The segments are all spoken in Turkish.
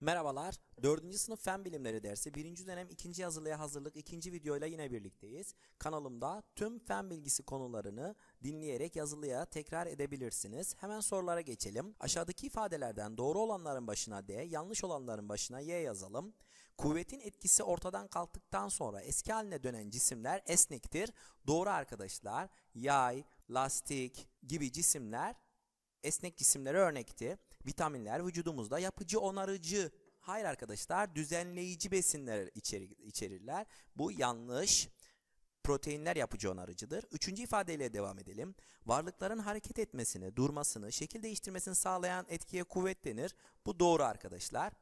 Merhabalar, 4. sınıf fen bilimleri dersi 1. dönem 2. hazırlığa hazırlık 2. videoyla yine birlikteyiz. Kanalımda tüm fen bilgisi konularını dinleyerek yazılıya tekrar edebilirsiniz. Hemen sorulara geçelim. Aşağıdaki ifadelerden doğru olanların başına D, yanlış olanların başına Y yazalım. Kuvvetin etkisi ortadan kalktıktan sonra eski haline dönen cisimler esnektir. Doğru arkadaşlar, yay, lastik gibi cisimler esnek cisimlere örnekti. Vitaminler vücudumuzda yapıcı onarıcı hayır arkadaşlar düzenleyici besinler içerir, içerirler. Bu yanlış. Proteinler yapıcı onarıcıdır. Üçüncü ifadeyle devam edelim. Varlıkların hareket etmesini, durmasını, şekil değiştirmesini sağlayan etkiye kuvvet denir. Bu doğru arkadaşlar.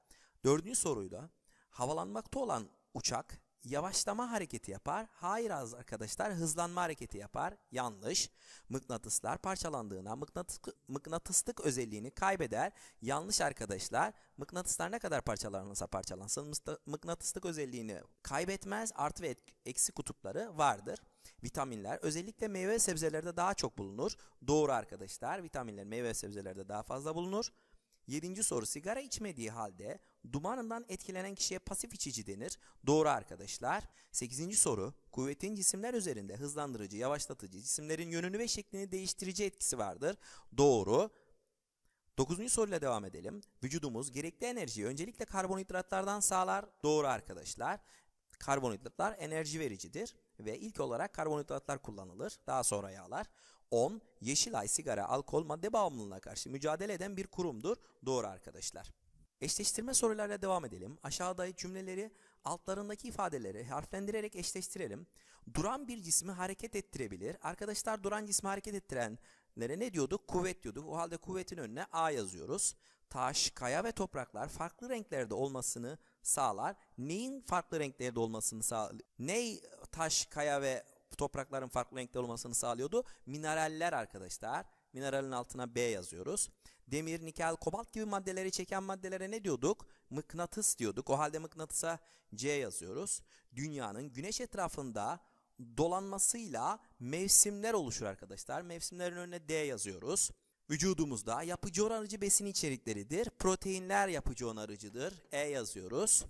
Dördüncü soruyla havalanmakta olan uçak yavaşlama hareketi yapar. Hayır arkadaşlar hızlanma hareketi yapar. Yanlış. Mıknatıslar parçalandığına mıknatıs, mıknatıslık özelliğini kaybeder. Yanlış arkadaşlar. Mıknatıslar ne kadar parçalanırsa parçalansın mıknatıslık özelliğini kaybetmez. Artı ve eksi kutupları vardır. Vitaminler özellikle meyve sebzelerde daha çok bulunur. Doğru arkadaşlar. Vitaminler meyve sebzelerde daha fazla bulunur. Yedinci soru sigara içmediği halde dumanından etkilenen kişiye pasif içici denir. Doğru arkadaşlar. Sekizinci soru kuvvetin cisimler üzerinde hızlandırıcı, yavaşlatıcı, cisimlerin yönünü ve şeklini değiştirici etkisi vardır. Doğru. Dokuzuncu soruyla devam edelim. Vücudumuz gerekli enerjiyi öncelikle karbonhidratlardan sağlar. Doğru arkadaşlar. Karbonhidratlar enerji vericidir ve ilk olarak karbonhidratlar kullanılır. Daha sonra yağlar. 10. Yeşilay sigara alkol madde bağımlılığına karşı mücadele eden bir kurumdur. Doğru arkadaşlar. Eşleştirme sorularıyla devam edelim. Aşağıdaki cümleleri altlarındaki ifadeleri harflendirerek eşleştirelim. Duran bir cismi hareket ettirebilir. Arkadaşlar duran cismi hareket ettirenlere ne diyorduk? Kuvvet diyorduk. O halde kuvvetin önüne A yazıyoruz. Taş, kaya ve topraklar farklı renklerde olmasını sağlar. Neyin farklı renklerde olmasını sağlar? Ney taş, kaya ve bu toprakların farklı renkte olmasını sağlıyordu. Mineraller arkadaşlar. Mineralin altına B yazıyoruz. Demir, nikel, kobalt gibi maddeleri çeken maddelere ne diyorduk? Mıknatıs diyorduk. O halde mıknatısa C yazıyoruz. Dünyanın güneş etrafında dolanmasıyla mevsimler oluşur arkadaşlar. Mevsimlerin önüne D yazıyoruz. Vücudumuzda yapıcı onarıcı besin içerikleridir. Proteinler yapıcı onarıcıdır. E yazıyoruz.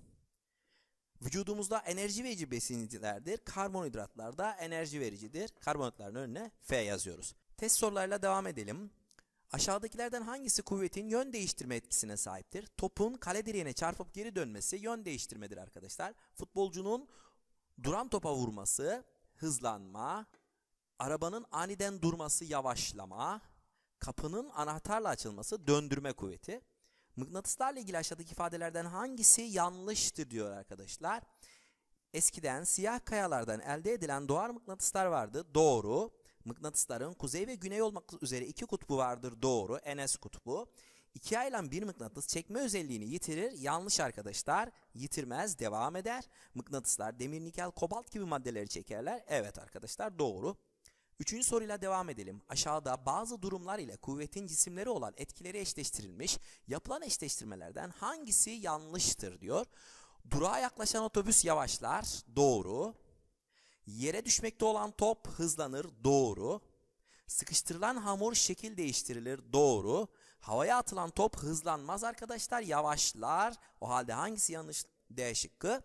Vücudumuzda enerji verici besinlerdir. Karbonhidratlar da enerji vericidir. Karbonhidratların önüne F yazıyoruz. Test sorularıyla devam edelim. Aşağıdakilerden hangisi kuvvetin yön değiştirme etkisine sahiptir? Topun kale direğine çarpıp geri dönmesi yön değiştirmedir arkadaşlar. Futbolcunun duran topa vurması hızlanma, arabanın aniden durması yavaşlama, kapının anahtarla açılması döndürme kuvveti. Mıknatıslarla ilgili aşağıdaki ifadelerden hangisi yanlıştır diyor arkadaşlar. Eskiden siyah kayalardan elde edilen doğar mıknatıslar vardı. Doğru. Mıknatısların kuzey ve güney olmak üzere iki kutbu vardır. Doğru. Enes kutbu. İki aylan bir mıknatıs çekme özelliğini yitirir. Yanlış arkadaşlar. Yitirmez. Devam eder. Mıknatıslar demir, nikel, kobalt gibi maddeleri çekerler. Evet arkadaşlar doğru. Üçüncü soruyla devam edelim. Aşağıda bazı durumlar ile kuvvetin cisimleri olan etkileri eşleştirilmiş. Yapılan eşleştirmelerden hangisi yanlıştır diyor. Durağa yaklaşan otobüs yavaşlar. Doğru. Yere düşmekte olan top hızlanır. Doğru. Sıkıştırılan hamur şekil değiştirilir. Doğru. Havaya atılan top hızlanmaz arkadaşlar. Yavaşlar. O halde hangisi yanlış? D şıkkı.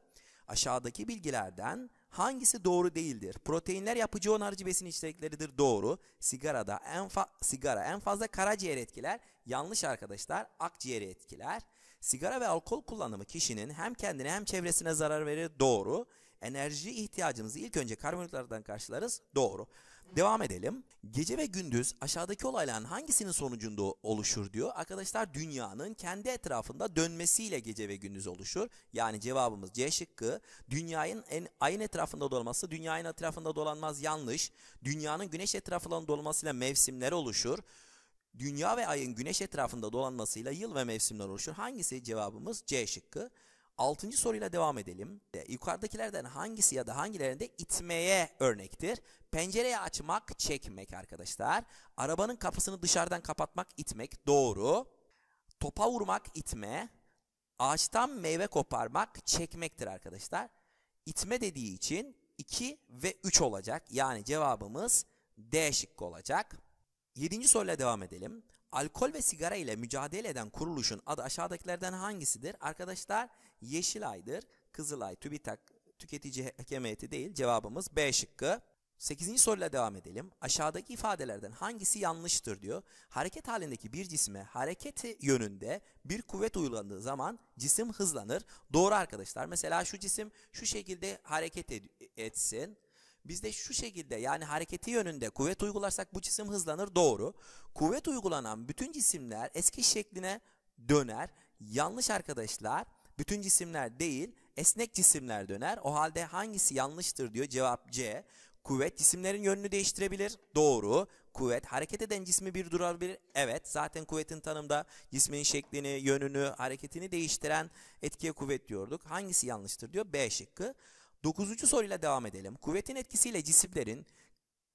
Aşağıdaki bilgilerden hangisi doğru değildir? Proteinler yapıcı onarıcı besin içerikleridir doğru. Sigarada en sigara en fazla karaciğer etkiler. Yanlış arkadaşlar akciğeri etkiler. Sigara ve alkol kullanımı kişinin hem kendine hem çevresine zarar verir doğru. Enerji ihtiyacımızı ilk önce karbonhidratlardan karşılarız doğru. Devam edelim. Gece ve gündüz aşağıdaki olayların hangisinin sonucunda oluşur diyor. Arkadaşlar dünyanın kendi etrafında dönmesiyle gece ve gündüz oluşur. Yani cevabımız C şıkkı. Dünyanın en, ayın etrafında dolması, dünyanın etrafında dolanmaz yanlış. Dünyanın güneş etrafında dolmasıyla mevsimler oluşur. Dünya ve ayın güneş etrafında dolanmasıyla yıl ve mevsimler oluşur. Hangisi cevabımız C şıkkı. Altıncı soruyla devam edelim. yukarıdakilerden hangisi ya da hangilerinde itmeye örnektir? Pencereyi açmak, çekmek arkadaşlar. Arabanın kapısını dışarıdan kapatmak, itmek. Doğru. Topa vurmak, itme. Ağaçtan meyve koparmak, çekmektir arkadaşlar. İtme dediği için 2 ve 3 olacak. Yani cevabımız D şıkkı olacak. Yedinci soruyla devam edelim. Alkol ve sigara ile mücadele eden kuruluşun adı aşağıdakilerden hangisidir? Arkadaşlar Yeşilay'dır. Kızılay, TÜBİTAK, tüketici hakem heyeti değil. Cevabımız B şıkkı. 8. soruyla devam edelim. Aşağıdaki ifadelerden hangisi yanlıştır diyor. Hareket halindeki bir cisme hareketi yönünde bir kuvvet uygulandığı zaman cisim hızlanır. Doğru arkadaşlar. Mesela şu cisim şu şekilde hareket etsin. Biz de şu şekilde yani hareketi yönünde kuvvet uygularsak bu cisim hızlanır doğru. Kuvvet uygulanan bütün cisimler eski şekline döner. Yanlış arkadaşlar bütün cisimler değil esnek cisimler döner. O halde hangisi yanlıştır diyor cevap C. Kuvvet cisimlerin yönünü değiştirebilir. Doğru. Kuvvet hareket eden cismi bir durabilir. Evet zaten kuvvetin tanımda cismin şeklini, yönünü, hareketini değiştiren etkiye kuvvet diyorduk. Hangisi yanlıştır diyor B şıkkı. Dokuzuncu soruyla devam edelim. Kuvvetin etkisiyle cisimlerin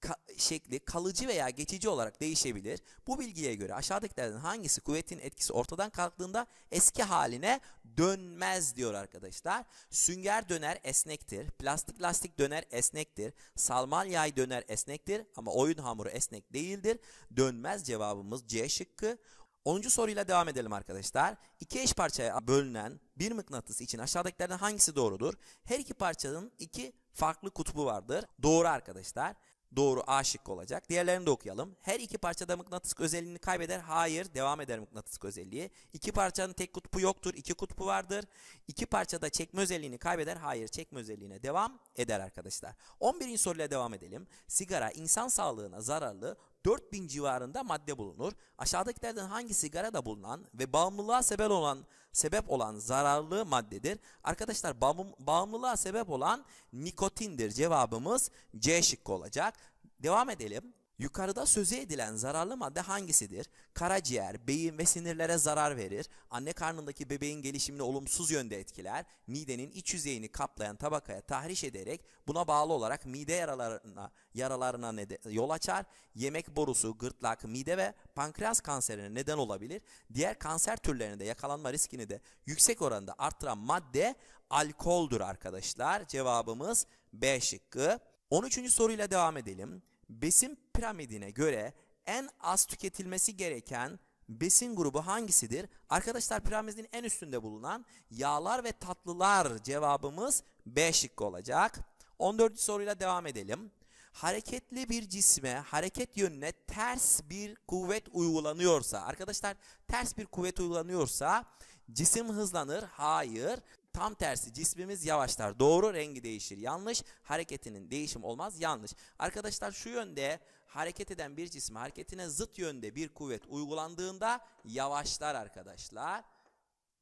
ka şekli kalıcı veya geçici olarak değişebilir. Bu bilgiye göre aşağıdakilerden hangisi kuvvetin etkisi ortadan kalktığında eski haline dönmez diyor arkadaşlar. Sünger döner esnektir. Plastik lastik döner esnektir. Salmal yay döner esnektir ama oyun hamuru esnek değildir. Dönmez cevabımız C şıkkı. 10. soruyla devam edelim arkadaşlar. İki eş parçaya bölünen bir mıknatıs için aşağıdakilerden hangisi doğrudur? Her iki parçanın iki farklı kutbu vardır. Doğru arkadaşlar. Doğru A şıkkı olacak. Diğerlerini de okuyalım. Her iki parçada mıknatıs özelliğini kaybeder. Hayır. Devam eder mıknatıs özelliği. İki parçanın tek kutbu yoktur. İki kutbu vardır. İki parçada çekme özelliğini kaybeder. Hayır. Çekme özelliğine devam eder arkadaşlar. 11. soruyla devam edelim. Sigara insan sağlığına zararlı 4000 civarında madde bulunur. Aşağıdakilerden hangi sigarada bulunan ve bağımlılığa sebep olan sebep olan zararlı maddedir? Arkadaşlar bağımlılığa sebep olan nikotindir. Cevabımız C şıkkı olacak. Devam edelim. Yukarıda söze edilen zararlı madde hangisidir? Karaciğer, beyin ve sinirlere zarar verir, anne karnındaki bebeğin gelişimini olumsuz yönde etkiler, midenin iç yüzeyini kaplayan tabakaya tahriş ederek buna bağlı olarak mide yaralarına, yaralarına yol açar, yemek borusu, gırtlak, mide ve pankreas kanserine neden olabilir. Diğer kanser türlerinde yakalanma riskini de yüksek oranda arttıran madde alkoldür arkadaşlar. Cevabımız B şıkkı. 13. soruyla devam edelim. Besin piramidine göre en az tüketilmesi gereken besin grubu hangisidir? Arkadaşlar piramidin en üstünde bulunan yağlar ve tatlılar cevabımız B şıkkı olacak. 14. soruyla devam edelim. Hareketli bir cisme hareket yönüne ters bir kuvvet uygulanıyorsa arkadaşlar ters bir kuvvet uygulanıyorsa cisim hızlanır. Hayır. Tam tersi cismimiz yavaşlar. Doğru rengi değişir. Yanlış hareketinin değişim olmaz. Yanlış. Arkadaşlar şu yönde hareket eden bir cisim hareketine zıt yönde bir kuvvet uygulandığında yavaşlar arkadaşlar.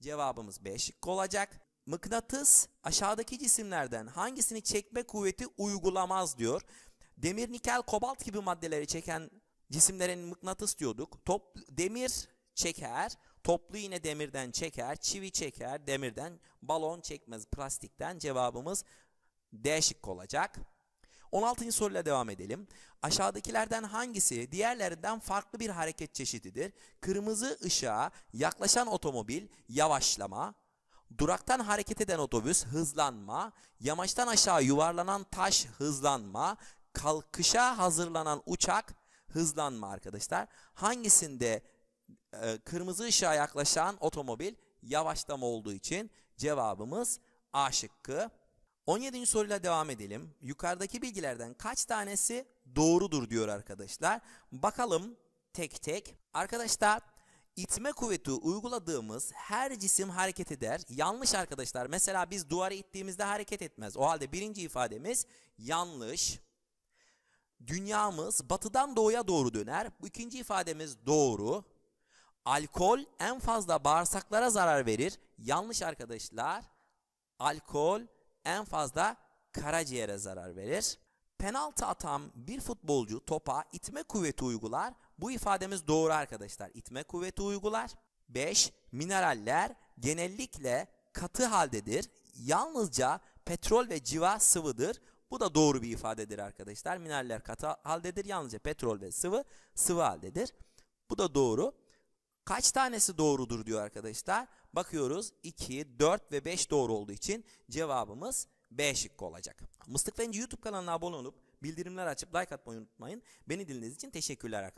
Cevabımız B şıkkı olacak. Mıknatıs aşağıdaki cisimlerden hangisini çekme kuvveti uygulamaz diyor. Demir, nikel, kobalt gibi maddeleri çeken cisimlerin mıknatıs diyorduk. Top, demir çeker, Toplu iğne demirden çeker, çivi çeker, demirden, balon çekmez plastikten. Cevabımız D şıkkı olacak. 16. soruyla devam edelim. Aşağıdakilerden hangisi diğerlerinden farklı bir hareket çeşididir? Kırmızı ışığa yaklaşan otomobil yavaşlama, duraktan hareket eden otobüs hızlanma, yamaçtan aşağı yuvarlanan taş hızlanma, kalkışa hazırlanan uçak hızlanma arkadaşlar. Hangisinde ee, kırmızı ışığa yaklaşan otomobil yavaşlama olduğu için cevabımız A şıkkı. 17. soruyla devam edelim. Yukarıdaki bilgilerden kaç tanesi doğrudur diyor arkadaşlar. Bakalım tek tek. Arkadaşlar itme kuvveti uyguladığımız her cisim hareket eder. Yanlış arkadaşlar. Mesela biz duvara ittiğimizde hareket etmez. O halde birinci ifademiz yanlış. Dünyamız batıdan doğuya doğru döner. Bu ikinci ifademiz doğru. Alkol en fazla bağırsaklara zarar verir. Yanlış arkadaşlar. Alkol en fazla karaciğere zarar verir. Penaltı atan bir futbolcu topa itme kuvveti uygular. Bu ifademiz doğru arkadaşlar. İtme kuvveti uygular. 5. Mineraller genellikle katı haldedir. Yalnızca petrol ve civa sıvıdır. Bu da doğru bir ifadedir arkadaşlar. Mineraller katı haldedir. Yalnızca petrol ve sıvı sıvı haldedir. Bu da doğru. Kaç tanesi doğrudur diyor arkadaşlar. Bakıyoruz 2, 4 ve 5 doğru olduğu için cevabımız B şıkkı olacak. Mıstık Fenci YouTube kanalına abone olup bildirimler açıp like atmayı unutmayın. Beni dinlediğiniz için teşekkürler arkadaşlar.